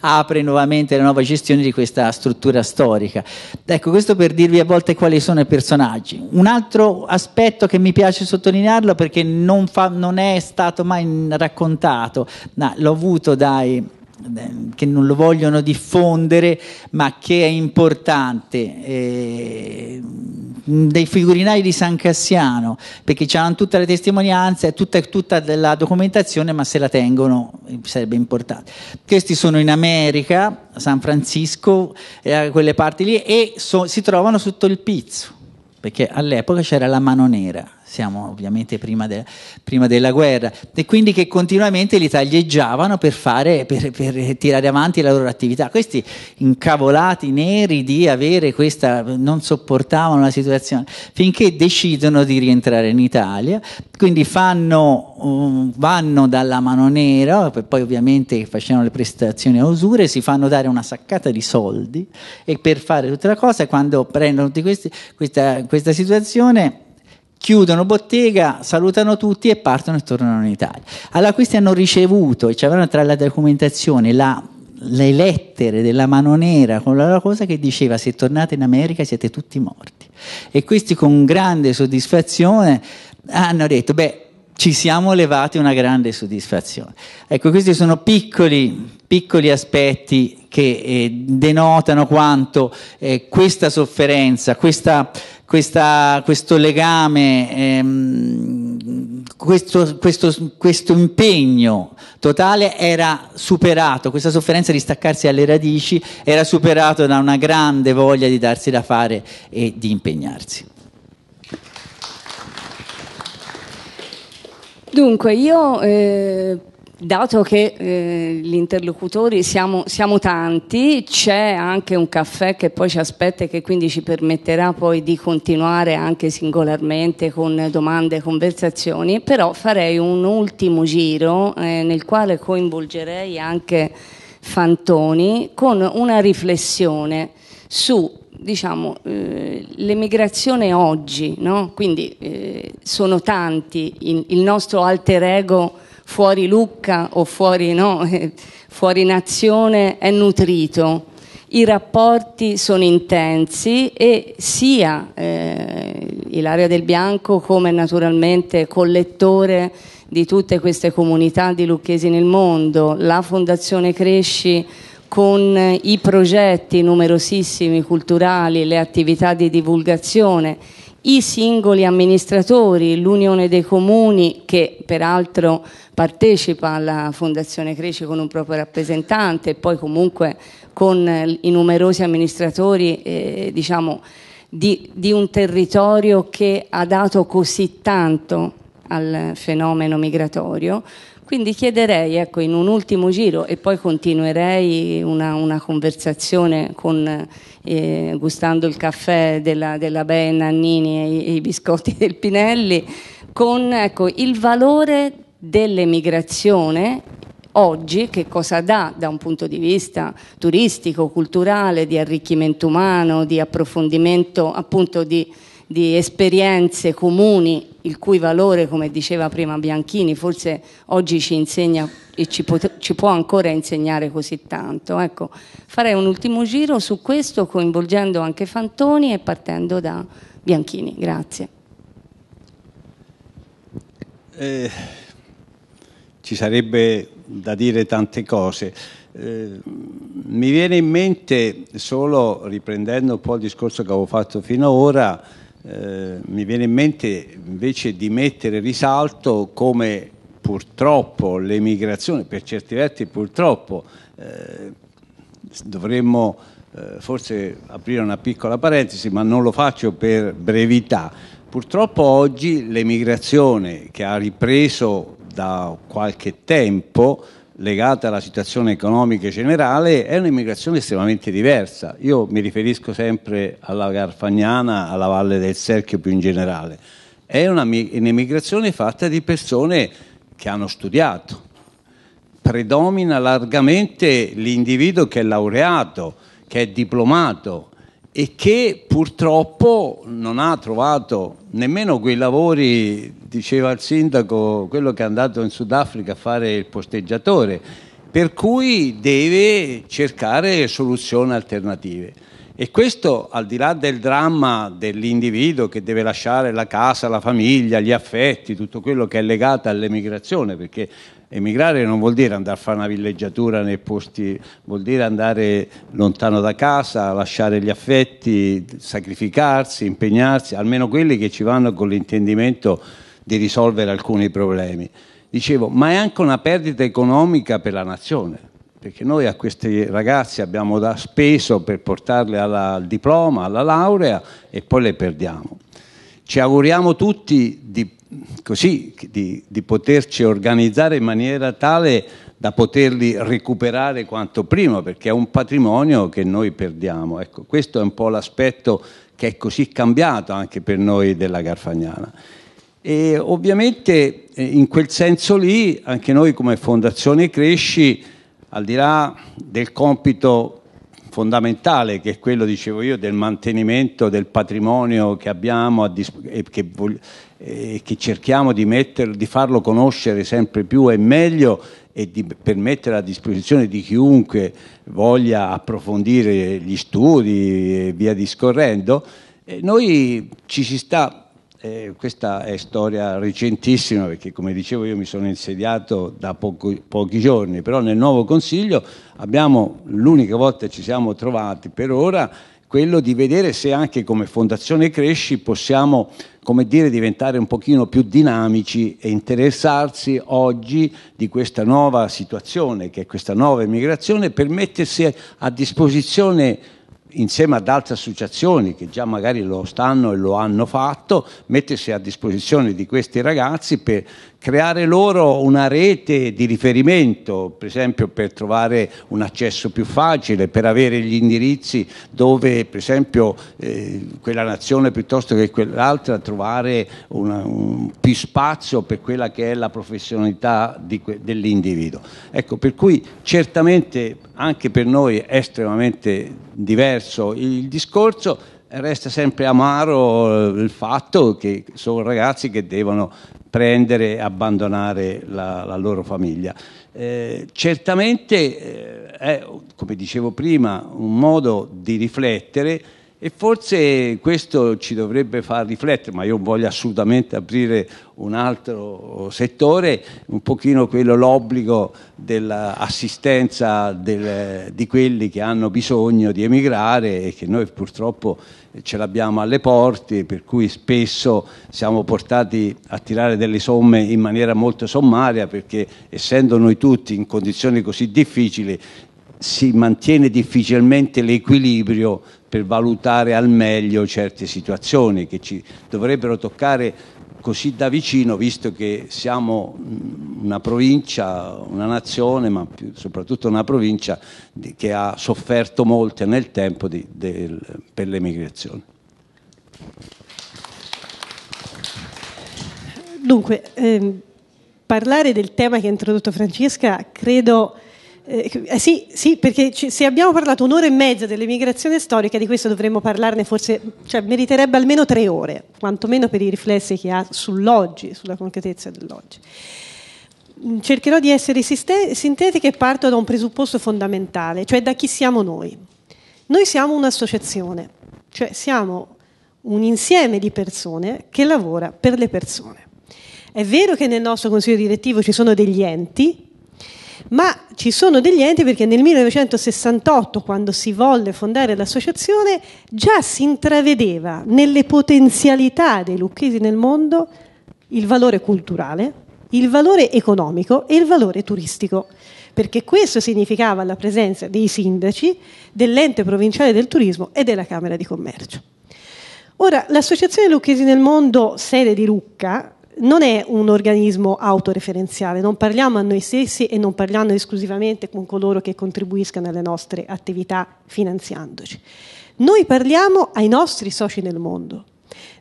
apre nuovamente la nuova gestione di questa struttura storica. Ecco, questo per dirvi a volte quali sono i personaggi. Un altro aspetto che mi piace sottolinearlo perché non, fa, non è è stato mai raccontato, no, l'ho avuto dai che non lo vogliono diffondere, ma che è importante. Eh, dei figurinari di San Cassiano, perché c'erano tutte le testimonianze, tutta, tutta la documentazione, ma se la tengono sarebbe importante. Questi sono in America, San Francisco, eh, quelle parti lì, e so, si trovano sotto il pizzo, perché all'epoca c'era la mano nera siamo ovviamente prima, de, prima, della guerra, e quindi che continuamente li taglieggiavano per, fare, per, per, tirare avanti la loro attività. Questi incavolati neri di avere questa, non sopportavano la situazione, finché decidono di rientrare in Italia, quindi fanno, um, vanno dalla mano nera, poi ovviamente facevano le prestazioni a usure, si fanno dare una saccata di soldi e per fare tutta la cosa, quando prendono questi, questa, questa situazione chiudono bottega, salutano tutti e partono e tornano in Italia. Allora questi hanno ricevuto, e c'erano tra la documentazione la, le lettere della mano nera con la cosa che diceva se tornate in America siete tutti morti. E questi con grande soddisfazione hanno detto, beh, ci siamo levati una grande soddisfazione. Ecco, questi sono piccoli, piccoli aspetti che eh, denotano quanto eh, questa sofferenza, questa, questa, questo legame, ehm, questo, questo, questo, impegno totale era superato, questa sofferenza di staccarsi alle radici era superato da una grande voglia di darsi da fare e di impegnarsi. Dunque, io eh, dato che eh, gli interlocutori siamo, siamo, tanti, c'è anche un caffè che poi ci aspetta e che quindi ci permetterà poi di continuare anche singolarmente con domande e conversazioni, però farei un ultimo giro eh, nel quale coinvolgerei anche Fantoni con una riflessione su diciamo, eh, l'emigrazione oggi, no? quindi eh, sono tanti, il, il, nostro alter ego fuori Lucca o fuori, no? fuori nazione è nutrito, i rapporti sono intensi e sia eh, Ilaria del Bianco come naturalmente collettore di tutte queste comunità di lucchesi nel mondo, la Fondazione Cresci con i progetti numerosissimi culturali, le attività di divulgazione, i singoli amministratori, l'Unione dei Comuni che peraltro partecipa alla Fondazione Creci con un proprio rappresentante e poi comunque con i numerosi amministratori eh, diciamo, di, di un territorio che ha dato così tanto al fenomeno migratorio, quindi chiederei ecco, in un ultimo giro e poi continuerei una, una conversazione con, eh, gustando il caffè della, della Bea Nannini e, e i biscotti del Pinelli, con ecco, il valore dell'emigrazione oggi che cosa dà da un punto di vista turistico, culturale, di arricchimento umano, di approfondimento appunto di di esperienze comuni, il cui valore, come diceva prima Bianchini, forse oggi ci insegna e ci, pot- ci può ancora insegnare così tanto. Ecco, farei un ultimo giro su questo coinvolgendo anche Fantoni e partendo da Bianchini. Grazie. Eh, ci sarebbe da dire tante cose. Eh, mi viene in mente solo riprendendo un po' il discorso che avevo fatto fino ad ora eh, mi viene in mente invece di mettere risalto come purtroppo l'emigrazione, per certi versi purtroppo, eh, dovremmo eh, forse aprire una piccola parentesi, ma non lo faccio per brevità. Purtroppo oggi l'emigrazione che ha ripreso da qualche tempo, legata alla situazione economica generale è un'immigrazione estremamente diversa. Io mi riferisco sempre alla Garfagnana, alla Valle del Serchio più in generale. È un'immigrazione fatta di persone che hanno studiato. Predomina largamente l'individuo che è laureato, che è diplomato e che purtroppo non ha trovato nemmeno quei lavori diceva il sindaco, quello che è andato in Sudafrica a fare il posteggiatore, per cui deve cercare soluzioni alternative. E questo, al di là del dramma dell'individuo che deve lasciare la casa, la famiglia, gli affetti, tutto quello che è legato all'emigrazione, perché emigrare non vuol dire andare a fare una villeggiatura nei posti, vuol dire andare lontano da casa, lasciare gli affetti, sacrificarsi, impegnarsi, almeno quelli che ci vanno con l'intendimento di risolvere alcuni problemi. Dicevo, ma è anche una perdita economica per la nazione, perché noi a questi ragazzi abbiamo da speso per portarli alla, al diploma, alla laurea e poi le perdiamo. Ci auguriamo tutti di, così, di, di poterci organizzare in maniera tale da poterli recuperare quanto prima, perché è un patrimonio che noi perdiamo. Ecco, questo è un po' l'aspetto che è così cambiato anche per noi della Garfagnana. E ovviamente eh, in quel senso lì anche noi come Fondazione Cresci, al di là del compito fondamentale che è quello, dicevo io, del mantenimento del patrimonio che abbiamo disp- e, che e che, cerchiamo di, metter- di, farlo conoscere sempre più e meglio e di mettere a disposizione di chiunque voglia approfondire gli studi e via discorrendo, e eh, noi ci si sta eh, questa è storia recentissima perché come dicevo io mi sono insediato da poco, pochi giorni, però nel nuovo Consiglio abbiamo l'unica volta ci siamo trovati per ora quello di vedere se anche come Fondazione Cresci possiamo come dire, diventare un pochino più dinamici e interessarsi oggi di questa nuova situazione, che è questa nuova immigrazione, per mettersi a disposizione insieme ad altre associazioni che già magari lo stanno e lo hanno fatto, mettersi a disposizione di questi ragazzi per creare loro una rete di riferimento, per esempio per trovare un accesso più facile, per avere gli indirizzi dove per esempio eh, quella nazione piuttosto che quell'altra trovare una, un, più spazio per quella che è la professionalità dell'individuo. Ecco, per cui certamente anche per noi è estremamente diverso il discorso, resta sempre amaro il fatto che sono ragazzi che devono prendere e abbandonare la, la loro famiglia. Eh, certamente eh, è, come dicevo prima, un modo di riflettere e forse questo ci dovrebbe far riflettere, ma io voglio assolutamente aprire un altro settore, un pochino quello l'obbligo dell'assistenza del, di quelli che hanno bisogno di emigrare e che noi purtroppo ce l'abbiamo alle porte, per cui spesso siamo portati a tirare delle somme in maniera molto sommaria perché essendo noi tutti in condizioni così difficili si mantiene difficilmente l'equilibrio per valutare al meglio certe situazioni che ci dovrebbero toccare così da vicino, visto che siamo una provincia, una nazione, ma soprattutto una provincia che ha sofferto molto nel tempo di, del, per l'emigrazione. Dunque, ehm, parlare del tema che ha introdotto Francesca credo eh, eh, sì, sì, perché ci, se abbiamo parlato un'ora e mezza dell'emigrazione storica, di questo dovremmo parlarne forse, cioè meriterebbe almeno tre ore, quantomeno per i riflessi che ha sull'oggi, sulla concretezza dell'oggi. Mm, cercherò di essere sintetica e parto da un presupposto fondamentale, cioè da chi siamo noi. Noi siamo un'associazione, cioè siamo un insieme di persone che lavora per le persone. È vero che nel nostro consiglio direttivo ci sono degli enti, ma ci sono degli enti perché nel 1968, quando si volle fondare l'associazione, già si intravedeva nelle potenzialità dei lucchesi nel mondo il valore culturale, il valore economico e il valore turistico, perché questo significava la presenza dei sindaci, dell'ente provinciale del turismo e della Camera di Commercio. Ora, l'Associazione Lucchesi nel Mondo, sede di Lucca, non è un organismo autoreferenziale, non parliamo a noi stessi e non parliamo esclusivamente con coloro che contribuiscono alle nostre attività finanziandoci. Noi parliamo ai nostri soci nel mondo.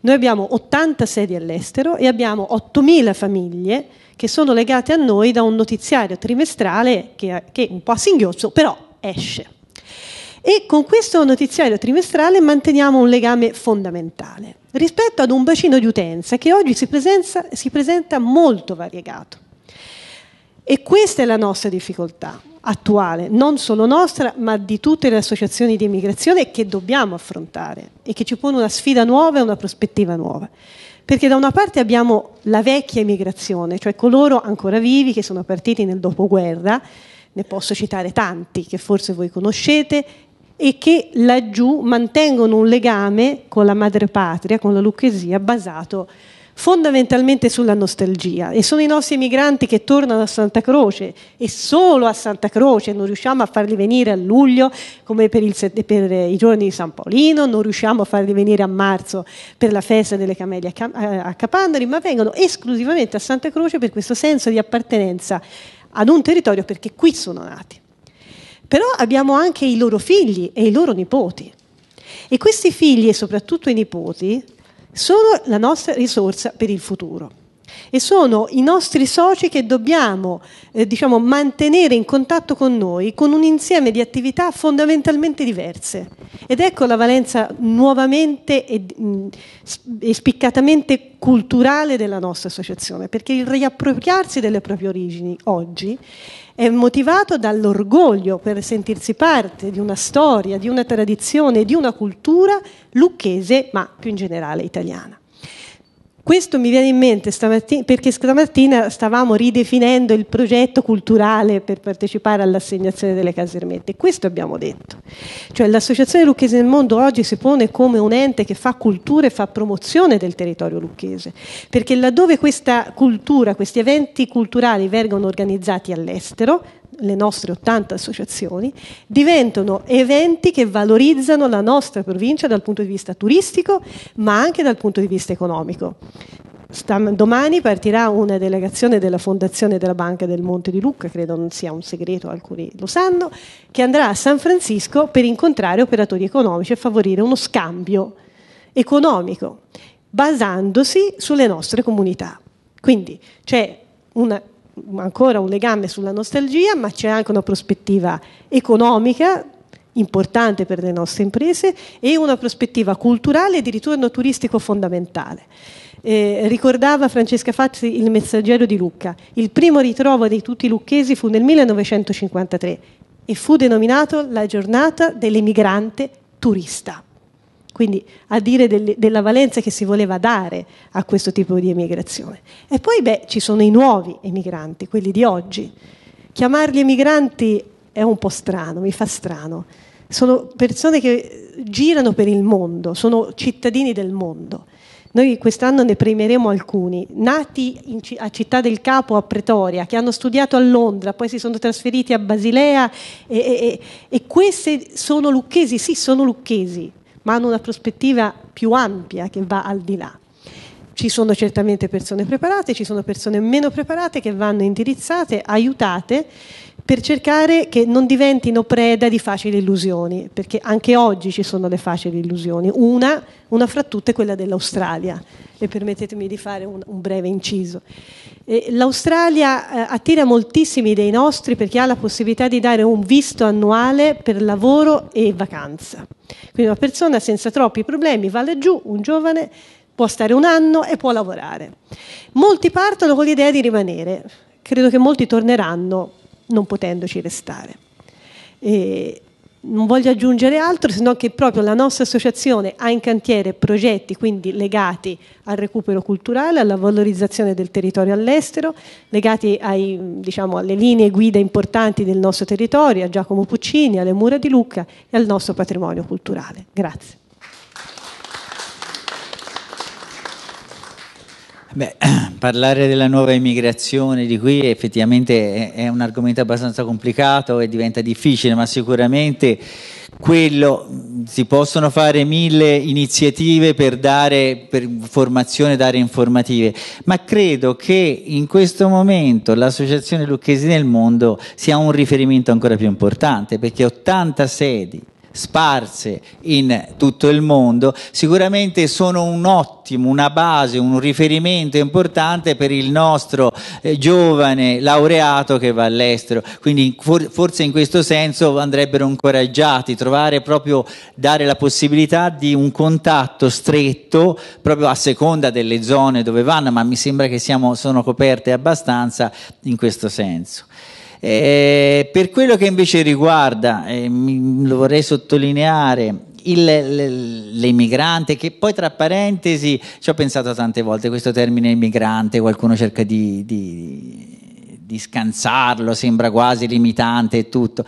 Noi abbiamo 80 sedi all'estero e abbiamo 8.000 famiglie che sono legate a noi da un notiziario trimestrale che, è un po' a singhiozzo, però esce. E con questo notiziario trimestrale manteniamo un legame fondamentale rispetto ad un bacino di utenza che oggi si, presenza, si presenta molto variegato. E questa è la nostra difficoltà attuale, non solo nostra, ma di tutte le associazioni di immigrazione che dobbiamo affrontare e che ci pone una sfida nuova e una prospettiva nuova. Perché da una parte abbiamo la vecchia immigrazione, cioè coloro ancora vivi che sono partiti nel dopoguerra, ne posso citare tanti che forse voi conoscete, e che laggiù mantengono un legame con la madrepatria, con la Lucchesia, basato fondamentalmente sulla nostalgia e sono i nostri emigranti che tornano a Santa Croce e solo a Santa Croce, non riusciamo a farli venire a luglio come per, il, per i giorni di San Paolino, non riusciamo a farli venire a marzo per la festa delle camelie eh, a Capandari, ma vengono esclusivamente a Santa Croce per questo senso di appartenenza ad un territorio perché qui sono nati però abbiamo anche i loro figli e i loro nipoti. E questi figli e soprattutto i nipoti sono la nostra risorsa per il futuro e sono i nostri soci che dobbiamo eh, diciamo, mantenere in contatto con noi con un insieme di attività fondamentalmente diverse. Ed ecco la valenza nuovamente e, mh, mm, e spiccatamente culturale della nostra associazione, perché il riappropriarsi delle proprie origini oggi è motivato dall'orgoglio per sentirsi parte di una storia, di una tradizione, di una cultura lucchese, ma più in generale italiana. Questo mi viene in mente stamattina, perché stamattina stavamo ridefinendo il progetto culturale per partecipare all'assegnazione delle casermette. Questo abbiamo detto. Cioè l'Associazione Lucchese nel Mondo oggi si pone come un ente che fa cultura e fa promozione del territorio lucchese, perché laddove questa cultura, questi eventi culturali vengono organizzati all'estero, le nostre 80 associazioni, diventano eventi che valorizzano la nostra provincia dal punto di vista turistico, ma anche dal punto di vista economico. Domani partirà una delegazione della Fondazione della Banca del Monte di Lucca, credo non sia un segreto, alcuni lo sanno, che andrà a San Francisco per incontrare operatori economici e favorire uno scambio economico basandosi sulle nostre comunità. Quindi c'è una ancora un legame sulla nostalgia, ma c'è anche una prospettiva economica importante per le nostre imprese e una prospettiva culturale di ritorno turistico fondamentale. Eh, ricordava Francesca Fazzi il messaggero di Lucca. Il primo ritrovo di tutti i lucchesi fu nel 1953 e fu denominato la giornata dell'emigrante turista quindi a dire delle, della valenza che si voleva dare a questo tipo di emigrazione. E poi beh, ci sono i nuovi emigranti, quelli di oggi. Chiamarli emigranti è un po' strano, mi fa strano. Sono persone che girano per il mondo, sono cittadini del mondo. Noi quest'anno ne premieremo alcuni, nati in, a Città del Capo, a Pretoria, che hanno studiato a Londra, poi si sono trasferiti a Basilea e, e, e questi sono lucchesi, sì, sono lucchesi, ma hanno una prospettiva più ampia che va al di là. Ci sono certamente persone preparate, ci sono persone meno preparate che vanno indirizzate, aiutate per cercare che non diventino preda di facili illusioni, perché anche oggi ci sono le facili illusioni. Una, una fra tutte è quella dell'Australia, e permettetemi di fare un, un breve inciso. Eh, L'Australia eh, attira moltissimi dei nostri perché ha la possibilità di dare un visto annuale per lavoro e vacanza. Quindi una persona senza troppi problemi va laggiù, un giovane, può stare un anno e può lavorare. Molti partono con l'idea di rimanere. Credo che molti torneranno non potendoci restare. E non voglio aggiungere altro se non che proprio la nostra associazione ha in cantiere progetti quindi legati al recupero culturale, alla valorizzazione del territorio all'estero, legati ai, diciamo, alle linee guida importanti del nostro territorio, a Giacomo Puccini, alle mura di Lucca e al nostro patrimonio culturale. Grazie. Beh, parlare della nuova immigrazione di qui effettivamente è un argomento abbastanza complicato e diventa difficile, ma sicuramente quello, si possono fare mille iniziative per dare per formazione, dare informative, ma credo che in questo momento l'Associazione Lucchesi nel Mondo sia un riferimento ancora più importante perché 80 sedi sparse in tutto il mondo, sicuramente sono un ottimo, una base, un riferimento importante per il nostro eh, giovane laureato che va all'estero. Quindi for- forse in questo senso andrebbero incoraggiati, trovare proprio, dare la possibilità di un contatto stretto proprio a seconda delle zone dove vanno, ma mi sembra che siamo, sono coperte abbastanza in questo senso. Eh, per quello che invece riguarda, eh, mi, lo vorrei sottolineare, il, l'immigrante, che poi tra parentesi ci ho pensato tante volte, questo termine immigrante, qualcuno cerca di, di, di scansarlo, sembra quasi limitante e tutto.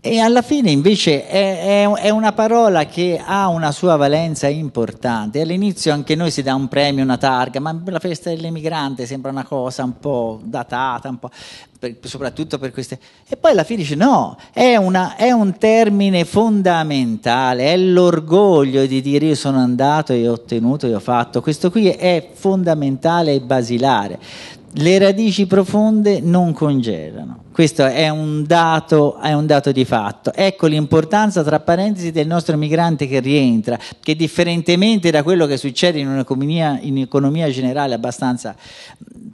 E alla fine invece è, è, è, una parola che ha una sua valenza importante. All'inizio anche noi si dà un premio, una targa, ma la festa dell'emigrante sembra una cosa un po' datata, un po', per, soprattutto per queste... E poi alla fine dice no, è, una, è un termine fondamentale, è l'orgoglio di dire io sono andato e ho ottenuto e ho fatto. Questo qui è fondamentale e basilare. Le radici profonde non congelano. Questo è un, dato, è un dato di fatto. Ecco l'importanza, tra parentesi, del nostro migrante che rientra, che differentemente da quello che succede in un'economia, in economia generale abbastanza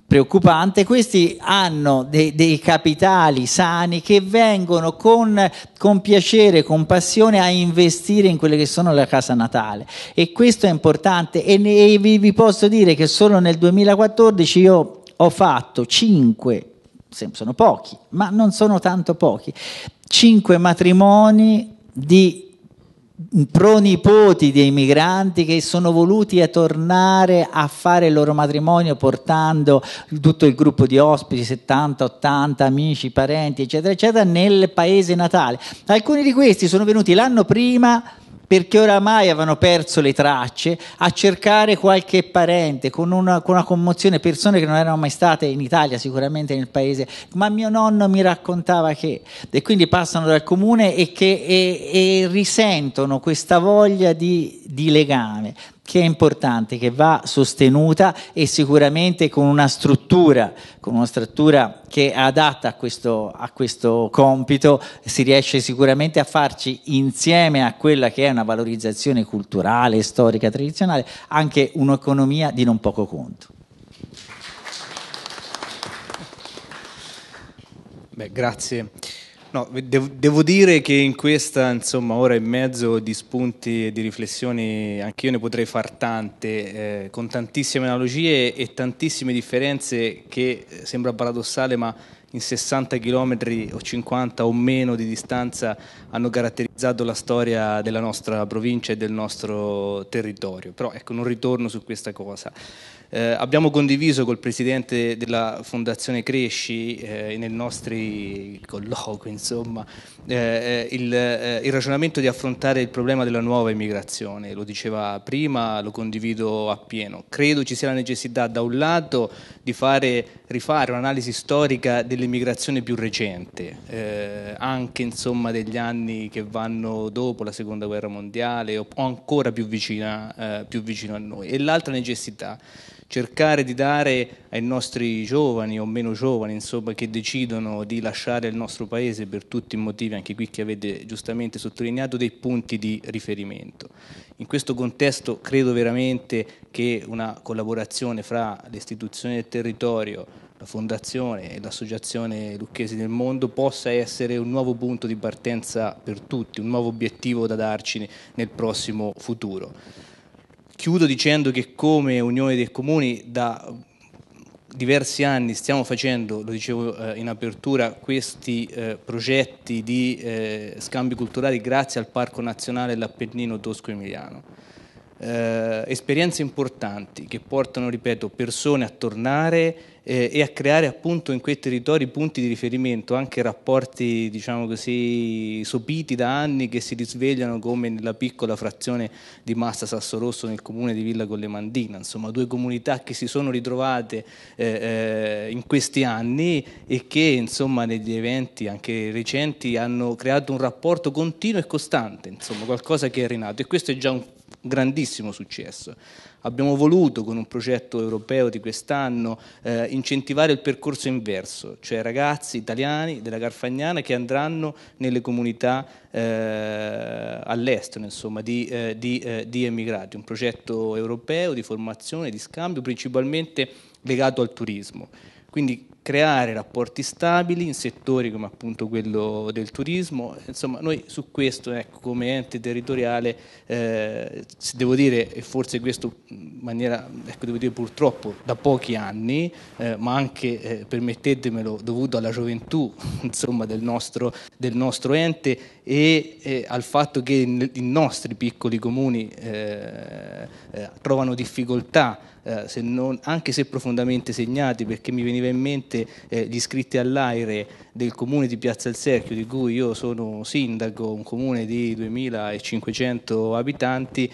preoccupante, questi hanno dei, dei capitali sani che vengono con, con, piacere, con passione a investire in quelle che sono la casa natale e questo è importante e, e vi, vi posso dire che solo nel 2014 io ho fatto 5 sono pochi, ma non sono tanto pochi, cinque matrimoni di pronipoti dei migranti che sono voluti a tornare a fare il loro matrimonio portando tutto il gruppo di ospiti, 70, 80 amici, parenti, eccetera, eccetera, nel paese natale. Alcuni di questi sono venuti l'anno prima perché oramai avevano perso le tracce, a cercare qualche parente con una, con una commozione, persone che non erano mai state in Italia, sicuramente nel paese, ma mio nonno mi raccontava che, e quindi passano dal comune e, che, e, e risentono questa voglia di, di legame, che è importante, che va sostenuta e sicuramente con una struttura, con una struttura che è adatta a questo, a questo compito, si riesce sicuramente a farci insieme a quella che è una valorizzazione culturale, storica, tradizionale, anche un'economia di non poco conto. Beh, grazie. No, devo, devo, dire che in questa insomma, ora e mezzo di spunti e di riflessioni anche io ne potrei far tante, eh, con tantissime analogie e tantissime differenze che eh, sembra paradossale ma in 60 km o 50 o meno di distanza hanno caratterizzato la storia della nostra provincia e del nostro territorio. Però ecco, non ritorno su questa cosa. Eh, abbiamo condiviso col presidente della Fondazione Cresci eh, nei nostri colloqui insomma, eh, eh il, eh, il, ragionamento di affrontare il problema della nuova immigrazione, lo diceva prima, lo condivido appieno. Credo ci sia la necessità da un lato di fare, rifare un'analisi storica dell'immigrazione più recente, eh, anche insomma, degli anni che vanno dopo la seconda guerra mondiale o ancora più vicina, più vicino a noi, e l'altra necessità cercare di dare ai nostri giovani o meno giovani insomma, che decidono di lasciare il nostro paese per tutti i motivi, anche qui che avete giustamente sottolineato, dei punti di riferimento. In questo contesto credo veramente che una collaborazione fra le istituzioni del territorio, la Fondazione e l'Associazione Lucchesi del Mondo possa essere un nuovo punto di partenza per tutti, un nuovo obiettivo da darci nel prossimo futuro. Chiudo dicendo che come Unione dei Comuni da diversi anni stiamo facendo, lo dicevo eh, in apertura, questi eh, progetti di eh, scambi culturali grazie al Parco Nazionale dell'Appennino Tosco-Emiliano. esperienze importanti che portano, ripeto, persone a tornare eh, e a creare appunto in quei territori punti di riferimento, anche rapporti diciamo così sopiti da anni che si risvegliano come nella piccola frazione di Massa Sasso Rosso nel comune di Villa Collemandina, insomma due comunità che si sono ritrovate eh, eh, in questi anni e che insomma negli eventi anche recenti hanno creato un rapporto continuo e costante, insomma qualcosa che è rinato e questo è già un grandissimo successo. Abbiamo voluto con un progetto europeo di quest'anno eh, incentivare il percorso inverso, cioè ragazzi italiani della Carfagnana che andranno nelle comunità eh, all'estero insomma, di, eh, di, eh, di emigrati, un progetto europeo di formazione, di scambio principalmente legato al turismo. Quindi creare rapporti stabili in settori come appunto quello del turismo. Insomma, noi su questo, ecco, come ente territoriale, eh, devo dire, e forse questo in maniera, ecco, devo dire purtroppo da pochi anni, eh, ma anche, eh, permettetemelo, dovuto alla gioventù insomma, del, nostro, del nostro ente e al fatto che i nostri piccoli comuni eh, eh, trovano difficoltà eh, se non, anche se profondamente segnati, perché mi veniva in mente eh, gli iscritti all'aire del comune di Piazza del Serchio, di cui io sono sindaco, un comune di 2500 abitanti,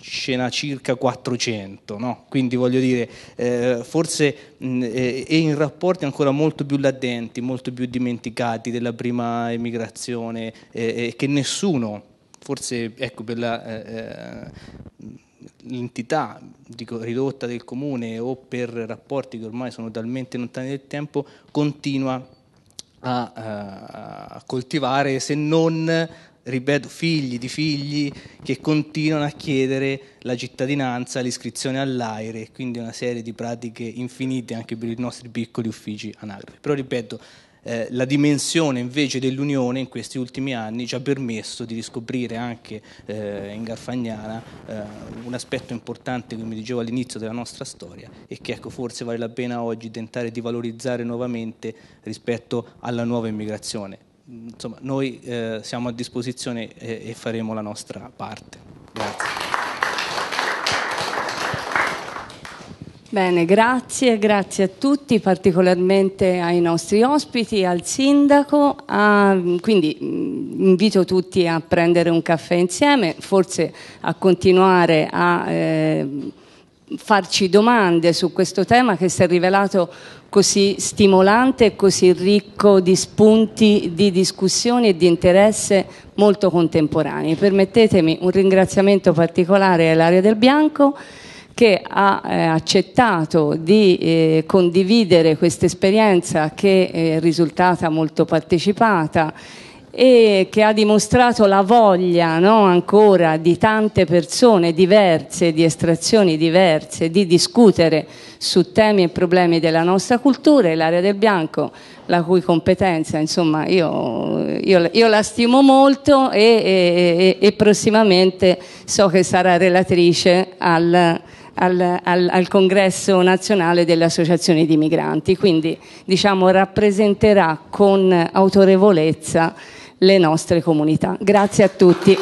scena circa 400, no? quindi voglio dire, eh, forse mh, eh, è in rapporti ancora molto più latenti, molto più dimenticati della prima emigrazione, eh, eh che nessuno, forse ecco, per la eh, l'entità ridotta del comune o per rapporti che ormai sono talmente lontani del tempo, continua a, a, eh, a coltivare, se non ripeto, figli di figli che continuano a chiedere la cittadinanza, l'iscrizione all'aire, quindi una serie di pratiche infinite anche per i nostri piccoli uffici anagrafi. Però ripeto, eh, la dimensione invece dell'Unione in questi ultimi anni ci ha permesso di riscoprire anche eh, in Garfagnana eh, un aspetto importante, come dicevo all'inizio, della nostra storia e che ecco, forse vale la pena oggi tentare di valorizzare nuovamente rispetto alla nuova immigrazione. Insomma, noi eh, siamo a disposizione e, eh, e faremo la nostra parte. Grazie. Bene, grazie, grazie a tutti, particolarmente ai nostri ospiti, al sindaco, a, quindi mm, invito tutti a prendere un caffè insieme, forse a continuare a eh, farci domande su questo tema che si è rivelato così stimolante e così ricco di spunti di discussioni e di interesse molto contemporanei. Permettetemi un ringraziamento particolare all'area del Bianco che ha eh, accettato di eh, condividere questa esperienza che è risultata molto partecipata e che ha dimostrato la voglia no, ancora di tante persone diverse, di estrazioni diverse, di discutere su temi e problemi della nostra cultura e l'area del bianco, la cui competenza insomma io, io, io la stimo molto e, e, e, e prossimamente so che sarà relatrice al al, al, al, congresso nazionale delle associazioni di migranti, quindi diciamo, rappresenterà con autorevolezza le nostre comunità. Grazie a tutti.